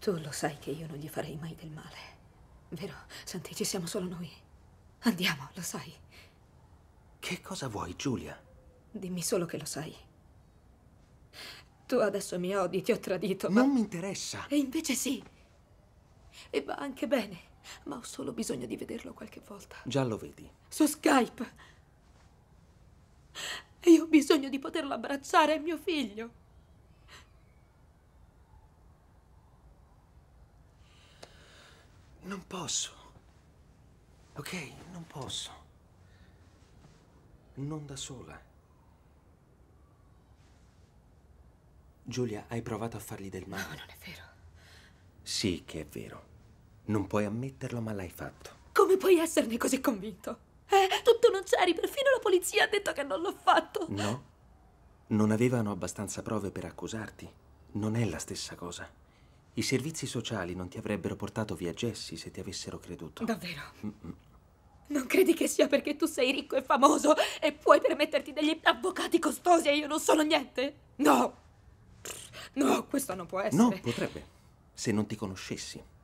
Tu lo sai che io non gli farei mai del male. Vero? Senti, ci siamo solo noi. Andiamo, lo sai. Che cosa vuoi, Giulia? Dimmi solo che lo sai. Tu adesso mi odi, ti ho tradito, ma... Non mi interessa. E invece sì. E va anche bene, ma ho solo bisogno di vederlo qualche volta. Già lo vedi. Su Skype. E io ho bisogno di poterlo abbracciare, è mio figlio. Non posso. Ok? Non posso. Non da sola. Giulia, hai provato a fargli del male. No, non è vero. Sì che è vero. Non puoi ammetterlo, ma l'hai fatto. Come puoi esserne così convinto? Eh, tu, non c'eri, perfino la polizia ha detto che non l'ho fatto. No, non avevano abbastanza prove per accusarti. Non è la stessa cosa. I servizi sociali non ti avrebbero portato via Jessie se ti avessero creduto. Davvero? Mm -mm. Non credi che sia perché tu sei ricco e famoso e puoi permetterti degli avvocati costosi e io non sono niente? No! No, questo non può essere. No, potrebbe. Se non ti conoscessi.